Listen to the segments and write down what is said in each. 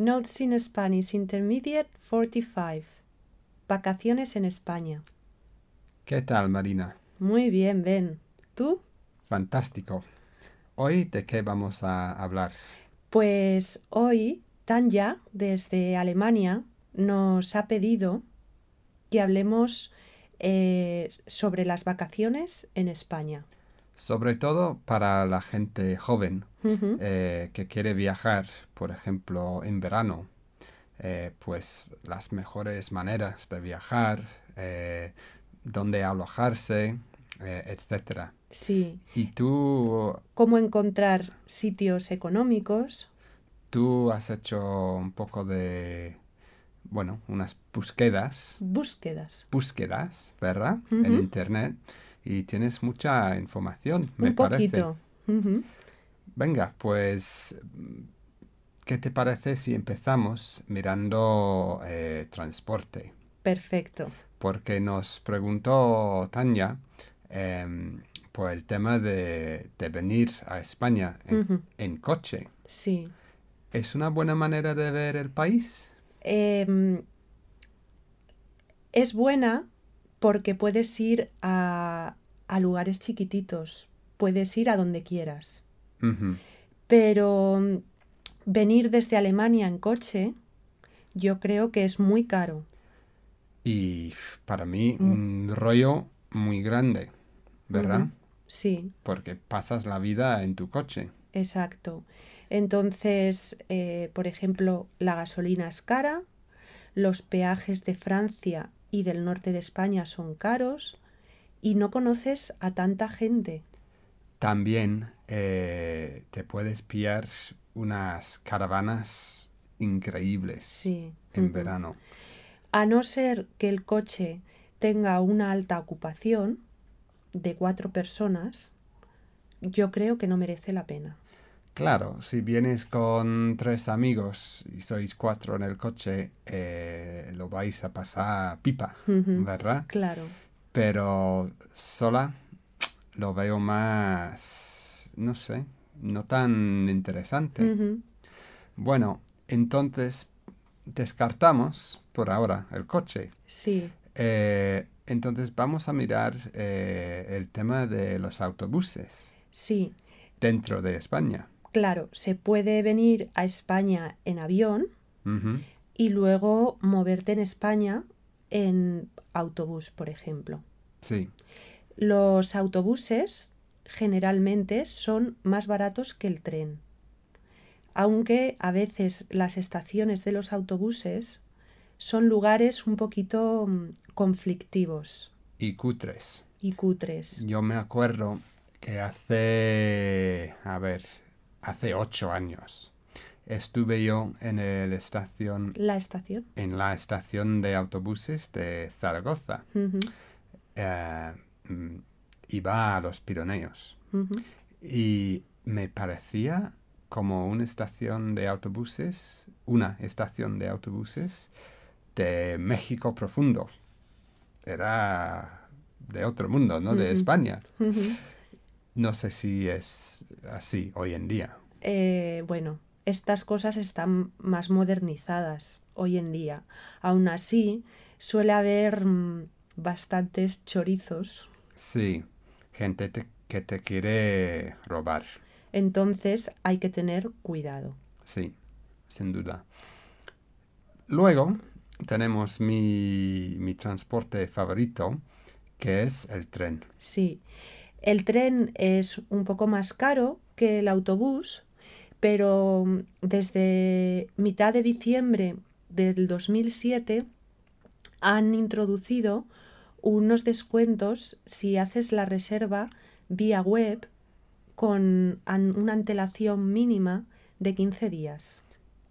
Notes in Spanish Intermediate 45. Vacaciones en España. ¿Qué tal, Marina? Muy bien, Ben. ¿Tú? Fantástico. ¿Hoy de qué vamos a hablar? Pues hoy Tanya, desde Alemania, nos ha pedido que hablemos eh, sobre las vacaciones en España sobre todo para la gente joven eh, que quiere viajar, por ejemplo, en verano. Eh, pues las mejores maneras de viajar, eh, dónde alojarse, etcétera. Sí. ¿Y tú? ¿Cómo encontrar sitios económicos? Tú has hecho un poco de, bueno, unas búsquedas. Búsquedas. Búsquedas, ¿verdad? En Internet y tienes mucha información, me Un parece. Poquito. Venga, pues, ¿qué te parece si empezamos mirando eh, transporte? Perfecto. Porque nos preguntó Tania em, por el tema de, venir a España en, coche. Sí. ¿Es una buena manera de ver el país? Em, es buena porque puedes ir a, lugares chiquititos, puedes ir a donde quieras. Pero mm, venir desde Alemania en coche, yo creo que es muy caro. Y para mí, mm. un rollo muy grande, ¿verdad? Sí. Porque pasas la vida en tu coche. Exacto. Entonces, eh, por ejemplo, la gasolina es cara, los peajes de Francia y del norte de España son caros y no conoces a tanta gente. También eh, te puedes pillar unas caravanas increíbles en verano. A no ser que el coche tenga una alta ocupación de cuatro personas, yo creo que no merece la pena. Claro, si vienes con tres amigos y sois cuatro en el coche, eh, lo vais a pasar pipa, ¿verdad? Claro. Pero sola lo veo más, no sé, no tan interesante. Bueno, entonces descartamos por ahora el coche. Sí. Eh, entonces vamos a mirar eh, el tema de los autobuses. Sí. Dentro de España claro, se puede venir a España en avión y luego moverte en España en autobús, por ejemplo. Sí. Los autobuses generalmente son más baratos que el tren, aunque a veces las estaciones de los autobuses son lugares un poquito mm, conflictivos. Y cutres. Y cutres. Yo me acuerdo que hace, a ver, hace ocho años. Estuve yo en el estación... ¿La estación? En la estación de autobuses de Zaragoza. Eh, mm, iba a los Pirineos. Y me parecía como una estación de autobuses, una estación de autobuses de México profundo. Era de otro mundo, ¿no? De España. No sé si es así hoy en día. Eh, bueno, estas cosas están más modernizadas hoy en día. Aún así, suele haber mm, bastantes chorizos. Sí, gente que te quiere robar. Entonces hay que tener cuidado. Sí, sin duda. Luego tenemos mi, mi transporte favorito, que es el tren. Sí. El tren es un poco más caro que el autobús, pero mm, desde mitad de diciembre del 2007 han introducido unos descuentos si haces la reserva vía web con una antelación mínima de 15 días.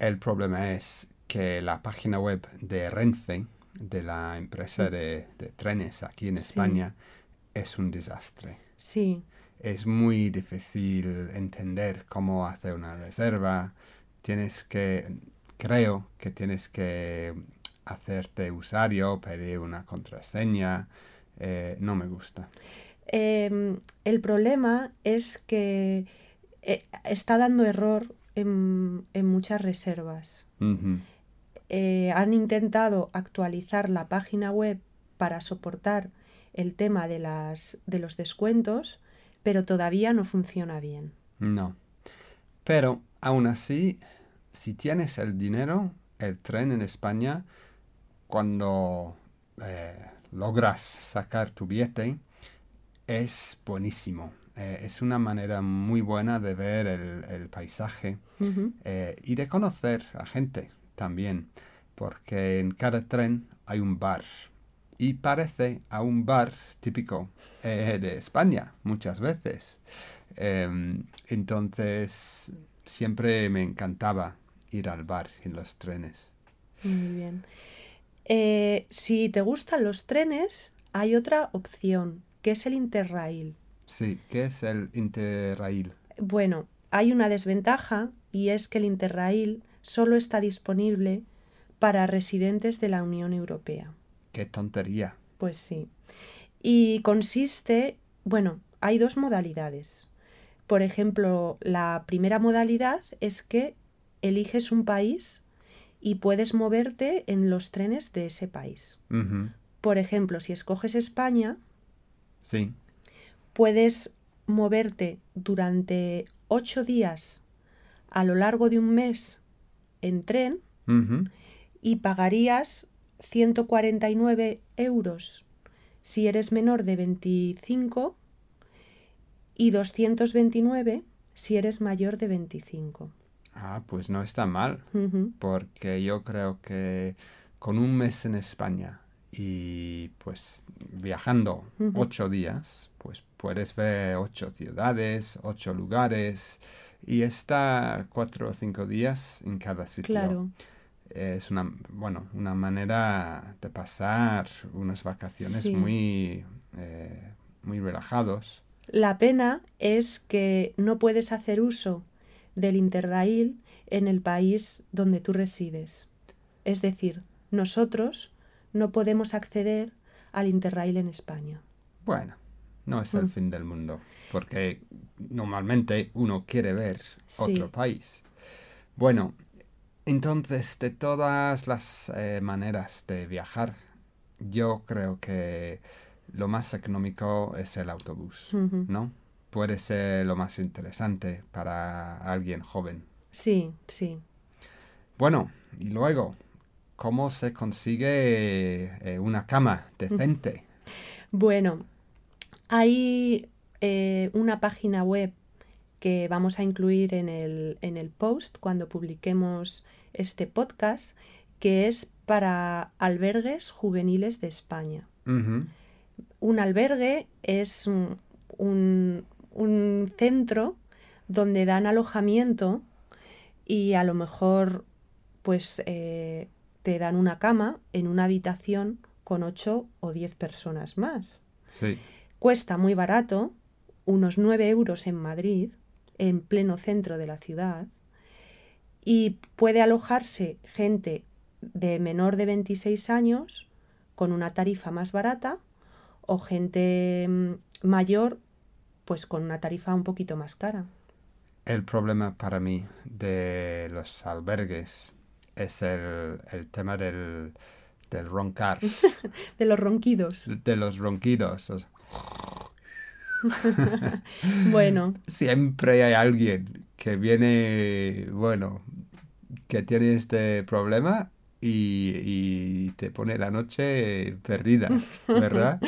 El problema es que la página web de Renfe, de la empresa mm. de, trenes aquí en España, es un desastre. Sí. Es muy difícil entender cómo hacer una reserva. Tienes que, creo que tienes que hacerte usuario, pedir una contraseña. Eh, no me gusta. Em, el problema es que eh, está dando error en, muchas reservas. Eh, han intentado actualizar la página web para soportar el tema de, las, de los descuentos, pero todavía no funciona bien. No. Pero aún así, si tienes el dinero, el tren en España, cuando eh, logras sacar tu billete, es buenísimo. Eh, es una manera muy buena de ver el, paisaje eh, y de conocer a gente también, porque en cada tren hay un bar y parece a un bar típico eh, de España muchas veces. Em, entonces, siempre me encantaba ir al bar en los trenes. Muy bien. Eh, si te gustan los trenes, hay otra opción, que es el Interrail. Sí, ¿qué es el Interrail? Bueno, hay una desventaja y es que el Interrail solo está disponible para residentes de la Unión Europea. Qué tontería. Pues sí. Y consiste, bueno, hay dos modalidades. Por ejemplo, la primera modalidad es que eliges un país y puedes moverte en los trenes de ese país. Por ejemplo, si escoges España, sí. puedes moverte durante ocho días a lo largo de un mes en tren y pagarías 149 euros si eres menor de 25 y 229 si eres mayor de 25. Ah, pues no está mal, porque yo creo que con un mes en España y pues viajando ocho días, pues puedes ver ocho ciudades, ocho lugares y está cuatro o cinco días en cada sitio. Claro es una, bueno, una manera de pasar unas vacaciones muy, eh, muy relajados. La pena es que no puedes hacer uso del Interrail en el país donde tú resides. Es decir, nosotros no podemos acceder al Interrail en España. Bueno, no es el mm. fin del mundo, porque normalmente uno quiere ver otro país. Bueno, entonces, de todas las eh, maneras de viajar, yo creo que lo más económico es el autobús, ¿no? Puede ser lo más interesante para alguien joven. Sí, sí. Bueno, y luego, ¿cómo se consigue eh, una cama decente? Bueno, hay eh, una página web que vamos a incluir en el, post cuando publiquemos este podcast, que es para albergues juveniles de España. Un albergue es un, centro donde dan alojamiento y a lo mejor pues eh, te dan una cama en una habitación con ocho o 10 personas más. Cuesta muy barato, unos 9 euros en Madrid, en pleno centro de la ciudad y puede alojarse gente de menor de 26 años con una tarifa más barata o gente mm, mayor pues con una tarifa un poquito más cara. El problema para mí de los albergues es el, tema del, del roncar. de los ronquidos. De los ronquidos. bueno. Siempre hay alguien que viene, bueno, que tiene este problema y, te pone la noche perdida, ¿verdad?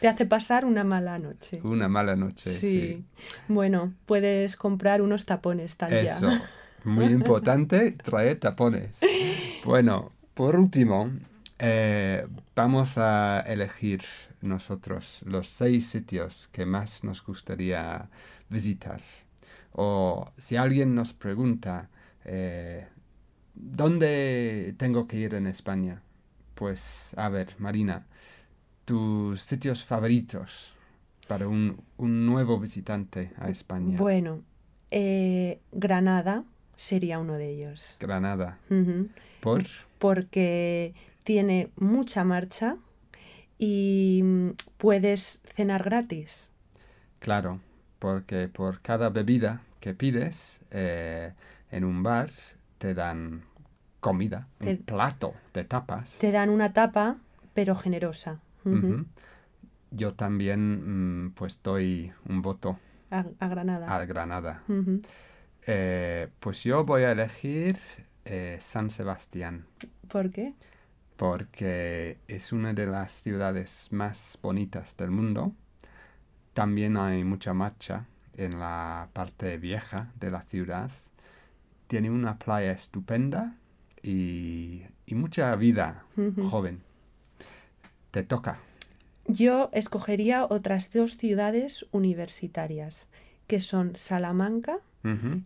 te hace pasar una mala noche. Una mala noche, sí. Bueno, puedes comprar unos tapones también. Eso, muy importante, traer tapones. Bueno, por último, eh, vamos a elegir nosotros los seis sitios que más nos gustaría visitar. O si alguien nos pregunta, eh, ¿dónde tengo que ir en España? Pues, a ver, Marina, tus sitios favoritos para un, nuevo visitante a España. Bueno, eh, Granada sería uno de ellos. Granada. ¿Por? Porque tiene mucha marcha, y mm, puedes cenar gratis. Claro, porque por cada bebida que pides eh, en un bar te dan comida, un plato de tapas. Te dan una tapa, pero generosa. Yo también mm, pues doy un voto. A, Granada. A Granada. Eh, pues yo voy a elegir eh, San Sebastián. ¿Por qué? porque es una de las ciudades más bonitas del mundo. También hay mucha marcha en la parte vieja de la ciudad. Tiene una playa estupenda y, mucha vida joven. Te toca. Yo escogería otras dos ciudades universitarias, que son Salamanca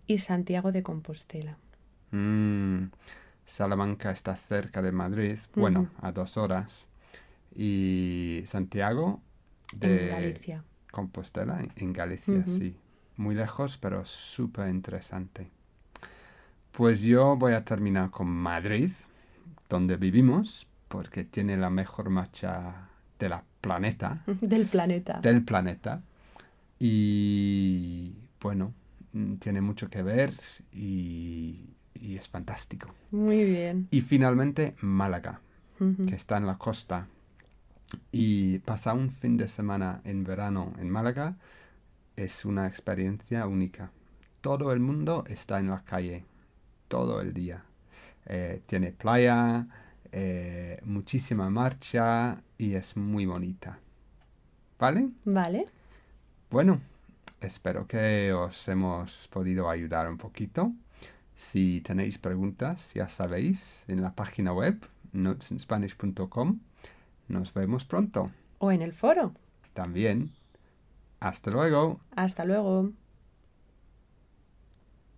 y Santiago de Compostela. Mm. Salamanca está cerca de Madrid, bueno, a dos horas. Y Santiago de Compostela, en, Galicia, sí. Muy lejos, pero súper interesante. Pues yo voy a terminar con Madrid, donde vivimos, porque tiene la mejor marcha de la planeta. del planeta. Del planeta. Y bueno, mm, tiene mucho que ver y y es fantástico. Muy bien. Y finalmente Málaga, que está en la costa. Y pasar un fin de semana en verano en Málaga es una experiencia única. Todo el mundo está en la calle, todo el día. Eh, tiene playa, eh, muchísima marcha y es muy bonita. ¿Vale? Vale. Bueno, espero que os hemos podido ayudar un poquito. Si tenéis preguntas, ya sabéis, en la página web notesinspanish.com. Nos vemos pronto. O en el foro. También. Hasta luego. Hasta luego.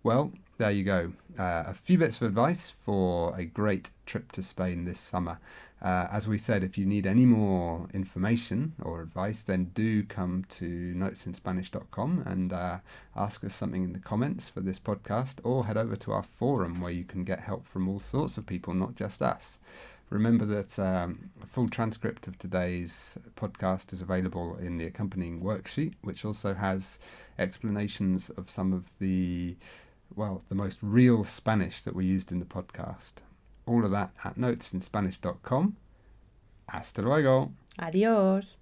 Well, there you go. Uh, a few bits of advice for a great trip to Spain this summer. Uh, as we said, if you need any more information or advice, then do come to notesinspanish.com and uh, ask us something in the comments for this podcast, or head over to our forum where you can get help from all sorts of people, not just us. Remember that um, a full transcript of today's podcast is available in the accompanying worksheet, which also has explanations of some of the, well, the most real Spanish that we used in the podcast all of that at notesinspanish.com. Hasta luego. Adiós.